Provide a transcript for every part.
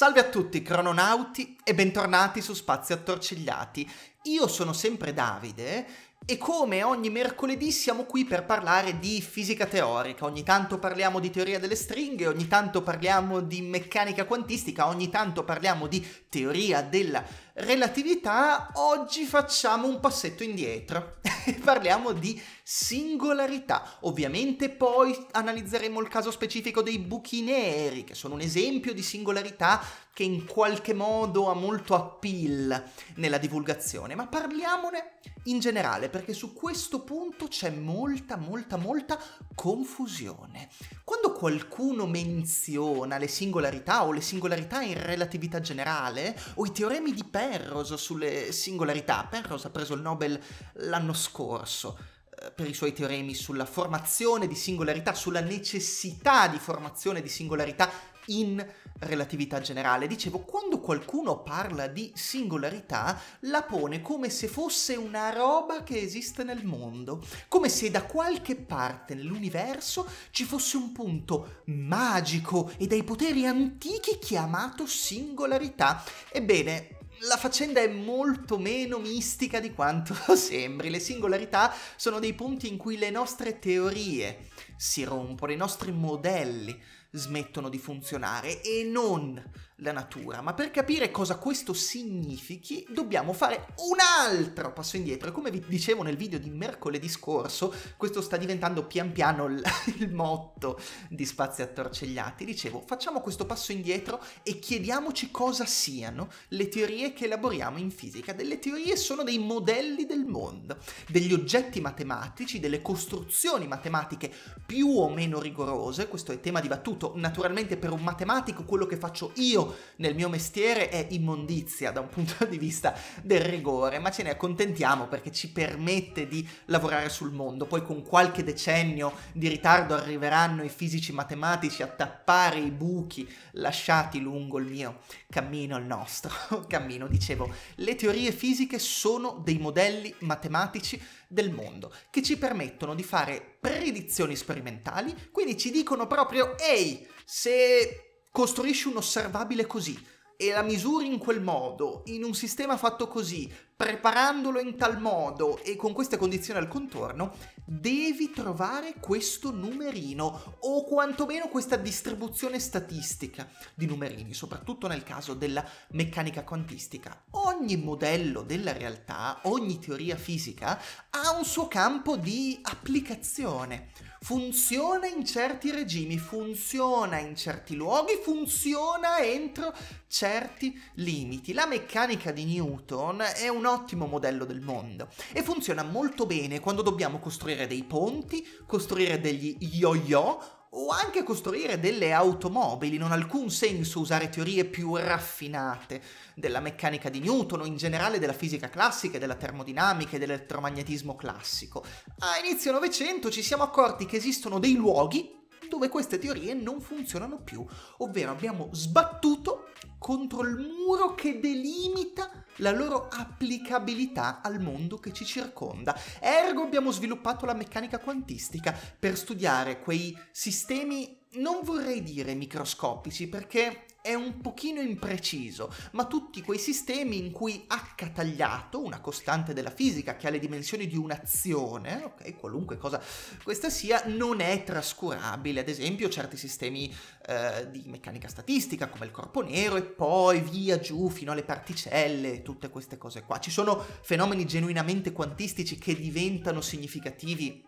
Salve a tutti crononauti e bentornati su Spazi Attorcigliati. Io sono sempre Davide e come ogni mercoledì siamo qui per parlare di fisica teorica. Ogni tanto parliamo di teoria delle stringhe, ogni tanto parliamo di meccanica quantistica, ogni tanto parliamo di teoria della relatività, oggi facciamo un passetto indietro e parliamo di singolarità. Ovviamente poi analizzeremo il caso specifico dei buchi neri, che sono un esempio di singolarità che in qualche modo ha molto appeal nella divulgazione, ma parliamone in generale perché su questo punto c'è molta, molta, molta confusione. Quando qualcuno menziona le singolarità o le singolarità in relatività generale o i teoremi di Peck, Penrose sulle singolarità. Penrose ha preso il Nobel l'anno scorso eh, per i suoi teoremi sulla formazione di singolarità, sulla necessità di formazione di singolarità in relatività generale. Dicevo, quando qualcuno parla di singolarità, la pone come se fosse una roba che esiste nel mondo, come se da qualche parte nell'universo ci fosse un punto magico e dai poteri antichi chiamato singolarità. Ebbene, la faccenda è molto meno mistica di quanto sembri. Le singolarità sono dei punti in cui le nostre teorie si rompono, i nostri modelli smettono di funzionare e non la natura, ma per capire cosa questo significhi dobbiamo fare un altro passo indietro e come vi dicevo nel video di mercoledì scorso, questo sta diventando pian piano il, il motto di Spazi attorcigliati. dicevo facciamo questo passo indietro e chiediamoci cosa siano le teorie che elaboriamo in fisica, delle teorie sono dei modelli del mondo, degli oggetti matematici, delle costruzioni matematiche più o meno rigorose, questo è tema dibattuto naturalmente per un matematico, quello che faccio io nel mio mestiere è immondizia da un punto di vista del rigore, ma ce ne accontentiamo perché ci permette di lavorare sul mondo. Poi con qualche decennio di ritardo arriveranno i fisici matematici a tappare i buchi lasciati lungo il mio cammino, il nostro cammino, dicevo. Le teorie fisiche sono dei modelli matematici del mondo che ci permettono di fare predizioni sperimentali, quindi ci dicono proprio ehi, se costruisci un osservabile così e la misuri in quel modo, in un sistema fatto così, preparandolo in tal modo e con queste condizioni al contorno, devi trovare questo numerino o quantomeno questa distribuzione statistica di numerini, soprattutto nel caso della meccanica quantistica. Ogni modello della realtà, ogni teoria fisica ha un suo campo di applicazione. Funziona in certi regimi, funziona in certi luoghi, funziona entro certi limiti. La meccanica di Newton è una ottimo modello del mondo e funziona molto bene quando dobbiamo costruire dei ponti, costruire degli yo-yo o anche costruire delle automobili, non ha alcun senso usare teorie più raffinate della meccanica di Newton o in generale della fisica classica, della termodinamica e dell'elettromagnetismo classico. A inizio Novecento ci siamo accorti che esistono dei luoghi dove queste teorie non funzionano più, ovvero abbiamo sbattuto contro il muro che delimita la loro applicabilità al mondo che ci circonda. Ergo abbiamo sviluppato la meccanica quantistica per studiare quei sistemi, non vorrei dire microscopici, perché è un pochino impreciso, ma tutti quei sistemi in cui h tagliato, una costante della fisica che ha le dimensioni di un'azione, ok, qualunque cosa questa sia, non è trascurabile. Ad esempio certi sistemi eh, di meccanica statistica come il corpo nero e poi via giù fino alle particelle, tutte queste cose qua. Ci sono fenomeni genuinamente quantistici che diventano significativi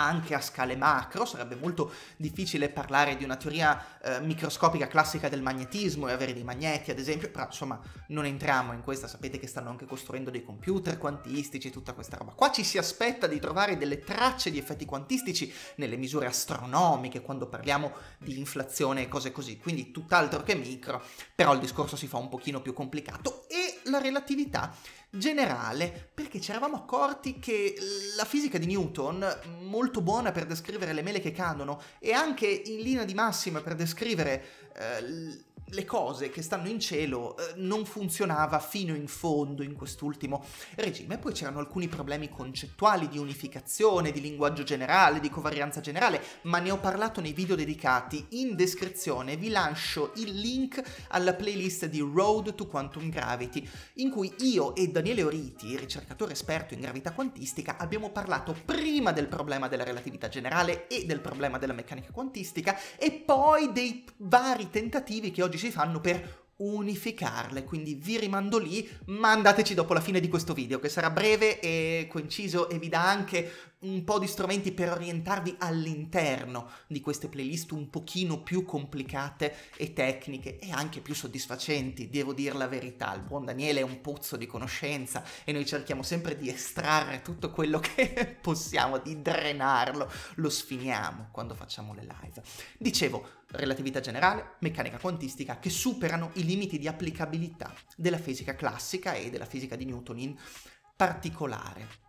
anche a scale macro, sarebbe molto difficile parlare di una teoria eh, microscopica classica del magnetismo e avere dei magneti ad esempio, però insomma non entriamo in questa, sapete che stanno anche costruendo dei computer quantistici e tutta questa roba. Qua ci si aspetta di trovare delle tracce di effetti quantistici nelle misure astronomiche quando parliamo di inflazione e cose così, quindi tutt'altro che micro, però il discorso si fa un pochino più complicato e la relatività generale, perché ci eravamo accorti che la fisica di Newton, molto buona per descrivere le mele che cadono e anche in linea di massima per descrivere eh, le cose che stanno in cielo eh, non funzionava fino in fondo in quest'ultimo regime. Poi c'erano alcuni problemi concettuali di unificazione, di linguaggio generale, di covarianza generale, ma ne ho parlato nei video dedicati. In descrizione vi lascio il link alla playlist di Road to Quantum Gravity, in cui io e Daniele Oriti, ricercatore esperto in gravità quantistica, abbiamo parlato prima del problema della relatività generale e del problema della meccanica quantistica e poi dei vari tentativi che oggi si fanno per unificarle, quindi vi rimando lì, mandateci dopo la fine di questo video che sarà breve e conciso e vi dà anche un po' di strumenti per orientarvi all'interno di queste playlist un pochino più complicate e tecniche e anche più soddisfacenti, devo dire la verità. Il buon Daniele è un pozzo di conoscenza e noi cerchiamo sempre di estrarre tutto quello che possiamo, di drenarlo, lo sfiniamo quando facciamo le live. Dicevo, relatività generale, meccanica quantistica che superano i limiti di applicabilità della fisica classica e della fisica di Newton in particolare.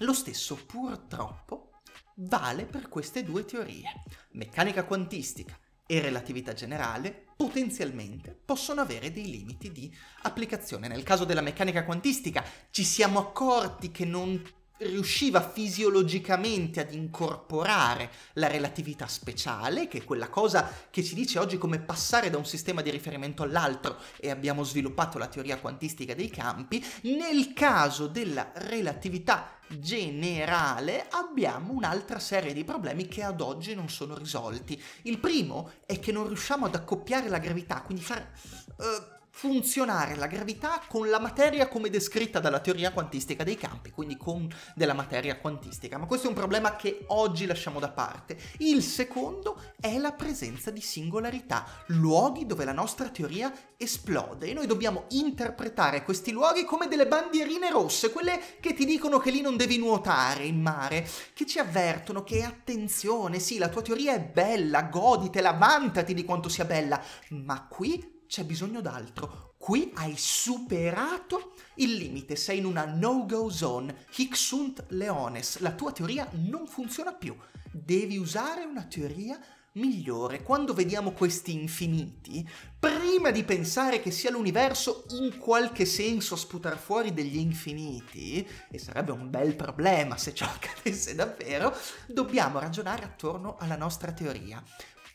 Lo stesso purtroppo vale per queste due teorie. Meccanica quantistica e relatività generale potenzialmente possono avere dei limiti di applicazione. Nel caso della meccanica quantistica ci siamo accorti che non riusciva fisiologicamente ad incorporare la relatività speciale, che è quella cosa che ci dice oggi come passare da un sistema di riferimento all'altro e abbiamo sviluppato la teoria quantistica dei campi, nel caso della relatività generale abbiamo un'altra serie di problemi che ad oggi non sono risolti. Il primo è che non riusciamo ad accoppiare la gravità, quindi far... Uh, eh, funzionare la gravità con la materia come descritta dalla teoria quantistica dei campi, quindi con della materia quantistica, ma questo è un problema che oggi lasciamo da parte. Il secondo è la presenza di singolarità, luoghi dove la nostra teoria esplode e noi dobbiamo interpretare questi luoghi come delle bandierine rosse, quelle che ti dicono che lì non devi nuotare in mare, che ci avvertono che attenzione, sì, la tua teoria è bella, goditela, vantati di quanto sia bella, ma qui c'è bisogno d'altro. Qui hai superato il limite, sei in una no-go zone. Hic sunt leones, la tua teoria non funziona più. Devi usare una teoria migliore. Quando vediamo questi infiniti, prima di pensare che sia l'universo in qualche senso a sputar fuori degli infiniti, e sarebbe un bel problema se ciò accadesse davvero, dobbiamo ragionare attorno alla nostra teoria.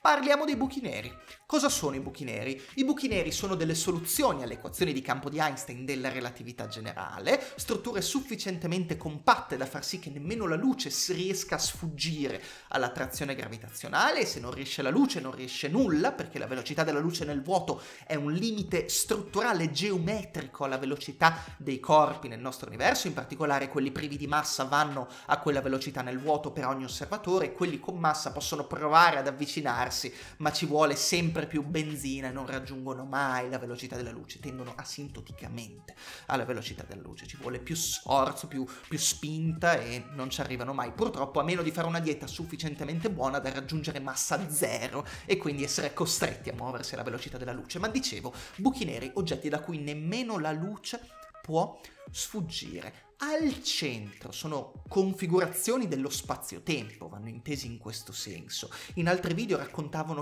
Parliamo dei buchi neri. Cosa sono i buchi neri? I buchi neri sono delle soluzioni alle equazioni di campo di Einstein della relatività generale, strutture sufficientemente compatte da far sì che nemmeno la luce riesca a sfuggire all'attrazione gravitazionale, e se non riesce la luce non riesce nulla, perché la velocità della luce nel vuoto è un limite strutturale geometrico alla velocità dei corpi nel nostro universo, in particolare quelli privi di massa vanno a quella velocità nel vuoto per ogni osservatore, quelli con massa possono provare ad avvicinarsi, ma ci vuole sempre sempre più benzina e non raggiungono mai la velocità della luce, tendono asintoticamente alla velocità della luce, ci vuole più sforzo, più, più spinta e non ci arrivano mai, purtroppo a meno di fare una dieta sufficientemente buona da raggiungere massa zero e quindi essere costretti a muoversi alla velocità della luce, ma dicevo, buchi neri, oggetti da cui nemmeno la luce può sfuggire al centro, sono configurazioni dello spazio-tempo, vanno intesi in questo senso. In altri video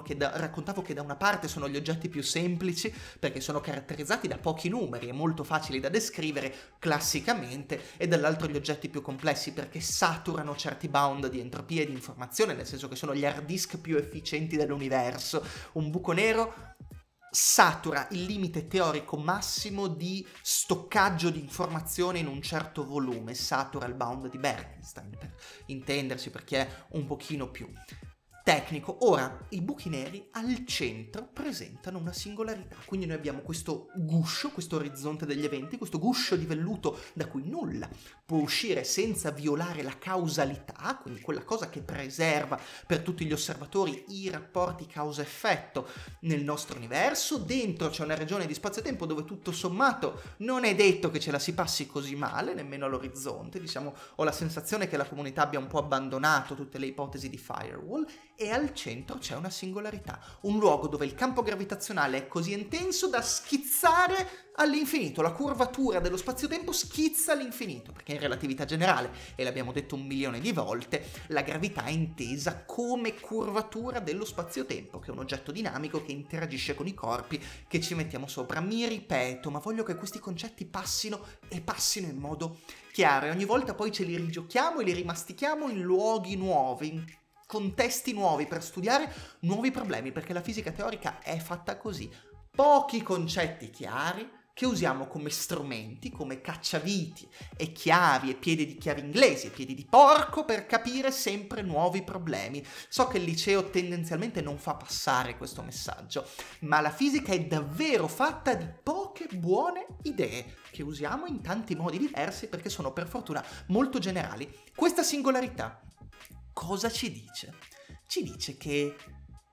che da, raccontavo che da una parte sono gli oggetti più semplici perché sono caratterizzati da pochi numeri e molto facili da descrivere classicamente e dall'altro gli oggetti più complessi perché saturano certi bound di entropia e di informazione, nel senso che sono gli hard disk più efficienti dell'universo. Un buco nero satura il limite teorico massimo di stoccaggio di informazione in un certo volume, satura il bound di Bernstein, per intendersi perché è un pochino più tecnico. Ora, i buchi neri al centro presentano una singolarità, quindi noi abbiamo questo guscio, questo orizzonte degli eventi, questo guscio di velluto da cui nulla può uscire senza violare la causalità, quindi quella cosa che preserva per tutti gli osservatori i rapporti causa-effetto nel nostro universo. Dentro c'è una regione di spazio-tempo dove tutto sommato non è detto che ce la si passi così male, nemmeno all'orizzonte, diciamo, ho la sensazione che la comunità abbia un po' abbandonato tutte le ipotesi di firewall e al centro c'è una singolarità, un luogo dove il campo gravitazionale è così intenso da schizzare all'infinito, la curvatura dello spazio-tempo schizza all'infinito, perché in relatività generale, e l'abbiamo detto un milione di volte, la gravità è intesa come curvatura dello spazio-tempo, che è un oggetto dinamico che interagisce con i corpi che ci mettiamo sopra. Mi ripeto, ma voglio che questi concetti passino e passino in modo chiaro e ogni volta poi ce li rigiochiamo e li rimastichiamo in luoghi nuovi, contesti nuovi per studiare nuovi problemi, perché la fisica teorica è fatta così. Pochi concetti chiari che usiamo come strumenti, come cacciaviti e chiavi e piedi di chiavi inglesi e piedi di porco per capire sempre nuovi problemi. So che il liceo tendenzialmente non fa passare questo messaggio, ma la fisica è davvero fatta di poche buone idee che usiamo in tanti modi diversi perché sono per fortuna molto generali. Questa singolarità cosa ci dice? Ci dice che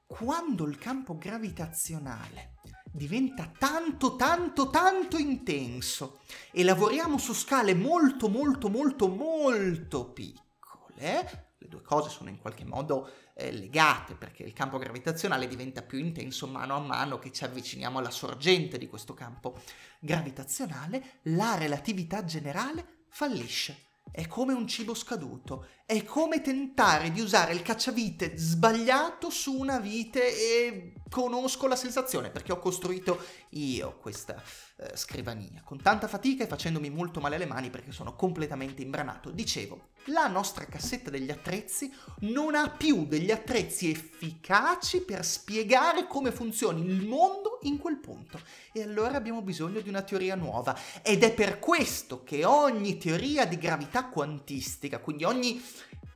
quando il campo gravitazionale diventa tanto tanto tanto intenso e lavoriamo su scale molto molto molto molto piccole, le due cose sono in qualche modo eh, legate perché il campo gravitazionale diventa più intenso mano a mano che ci avviciniamo alla sorgente di questo campo gravitazionale, la relatività generale fallisce. È come un cibo scaduto è come tentare di usare il cacciavite sbagliato su una vite e conosco la sensazione perché ho costruito io questa eh, scrivania con tanta fatica e facendomi molto male alle mani perché sono completamente imbranato. Dicevo, la nostra cassetta degli attrezzi non ha più degli attrezzi efficaci per spiegare come funzioni il mondo in quel punto e allora abbiamo bisogno di una teoria nuova ed è per questo che ogni teoria di gravità quantistica, quindi ogni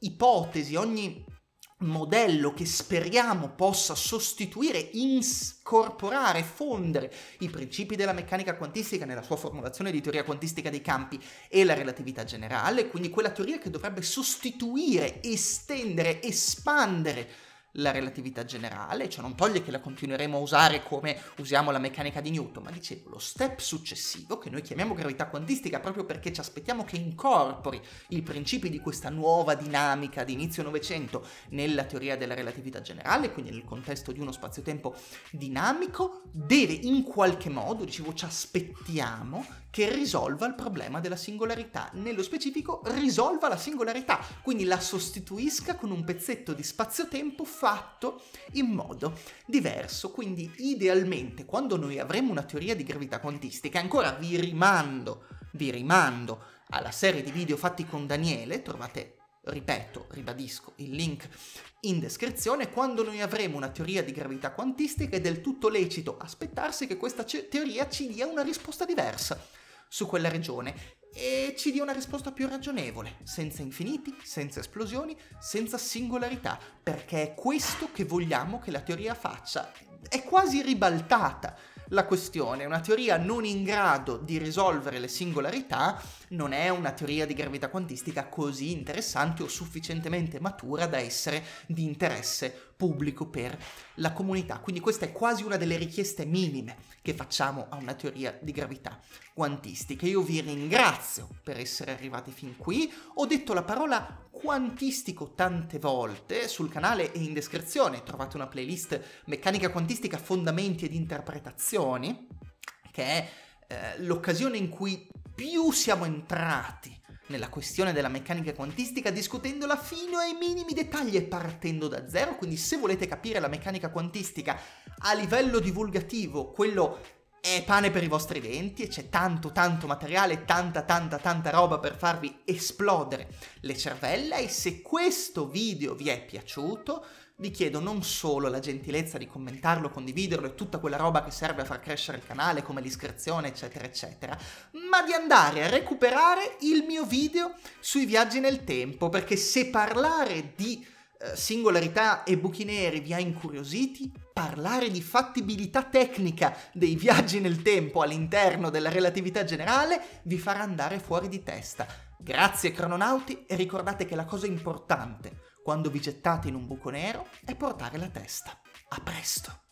ipotesi, ogni modello che speriamo possa sostituire, incorporare, fondere i principi della meccanica quantistica nella sua formulazione di teoria quantistica dei campi e la relatività generale, quindi quella teoria che dovrebbe sostituire, estendere, espandere la relatività generale, cioè non toglie che la continueremo a usare come usiamo la meccanica di Newton, ma dicevo lo step successivo, che noi chiamiamo gravità quantistica proprio perché ci aspettiamo che incorpori i principi di questa nuova dinamica di inizio Novecento nella teoria della relatività generale, quindi nel contesto di uno spazio-tempo dinamico, deve in qualche modo, dicevo, ci aspettiamo che risolva il problema della singolarità, nello specifico risolva la singolarità, quindi la sostituisca con un pezzetto di spazio-tempo fatto in modo diverso. Quindi idealmente quando noi avremo una teoria di gravità quantistica, ancora vi rimando, vi rimando alla serie di video fatti con Daniele, trovate ripeto, ribadisco il link in descrizione, quando noi avremo una teoria di gravità quantistica è del tutto lecito aspettarsi che questa teoria ci dia una risposta diversa su quella regione e ci dia una risposta più ragionevole, senza infiniti, senza esplosioni, senza singolarità, perché è questo che vogliamo che la teoria faccia. È quasi ribaltata la questione, una teoria non in grado di risolvere le singolarità non è una teoria di gravità quantistica così interessante o sufficientemente matura da essere di interesse pubblico, per la comunità. Quindi questa è quasi una delle richieste minime che facciamo a una teoria di gravità quantistica. Io vi ringrazio per essere arrivati fin qui. Ho detto la parola quantistico tante volte, sul canale e in descrizione trovate una playlist meccanica quantistica fondamenti ed interpretazioni, che è eh, l'occasione in cui più siamo entrati nella questione della meccanica quantistica discutendola fino ai minimi dettagli e partendo da zero, quindi se volete capire la meccanica quantistica a livello divulgativo, quello è pane per i vostri denti e c'è tanto tanto materiale, tanta tanta tanta roba per farvi esplodere le cervella e se questo video vi è piaciuto vi chiedo non solo la gentilezza di commentarlo, condividerlo e tutta quella roba che serve a far crescere il canale, come l'iscrizione, eccetera, eccetera, ma di andare a recuperare il mio video sui viaggi nel tempo, perché se parlare di eh, singolarità e buchi neri vi ha incuriositi, parlare di fattibilità tecnica dei viaggi nel tempo all'interno della relatività generale vi farà andare fuori di testa. Grazie crononauti e ricordate che la cosa importante quando vi gettate in un buco nero e portare la testa. A presto!